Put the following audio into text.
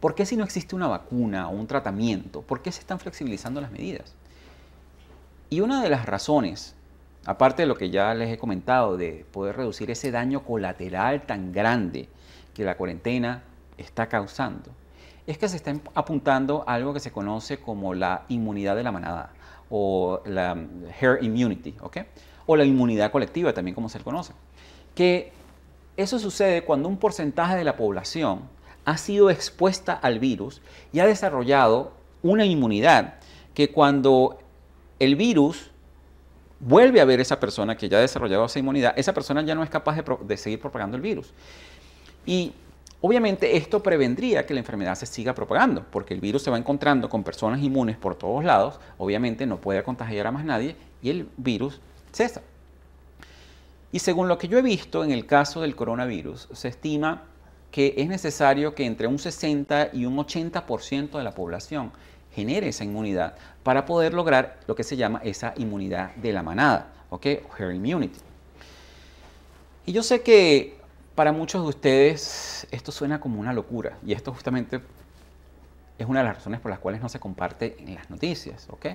¿Por qué si no existe una vacuna o un tratamiento? ¿Por qué se están flexibilizando las medidas? Y una de las razones, aparte de lo que ya les he comentado, de poder reducir ese daño colateral tan grande que la cuarentena está causando, es que se está apuntando a algo que se conoce como la inmunidad de la manada o la herd immunity, ¿ok? O la inmunidad colectiva, también como se le conoce. Que eso sucede cuando un porcentaje de la población ha sido expuesta al virus y ha desarrollado una inmunidad que cuando el virus vuelve a ver a esa persona que ya ha desarrollado esa inmunidad, esa persona ya no es capaz de, seguir propagando el virus. Y Obviamente esto prevendría que la enfermedad se siga propagando, porque el virus se va encontrando con personas inmunes por todos lados, obviamente no puede contagiar a más nadie y el virus cesa. Y según lo que yo he visto en el caso del coronavirus, se estima que es necesario que entre un 60 y un 80% de la población genere esa inmunidad para poder lograr lo que se llama esa inmunidad de la manada, ¿ok? immunity. Y yo sé que para muchos de ustedes esto suena como una locura y esto justamente es una de las razones por las cuales no se comparte en las noticias, ¿ok?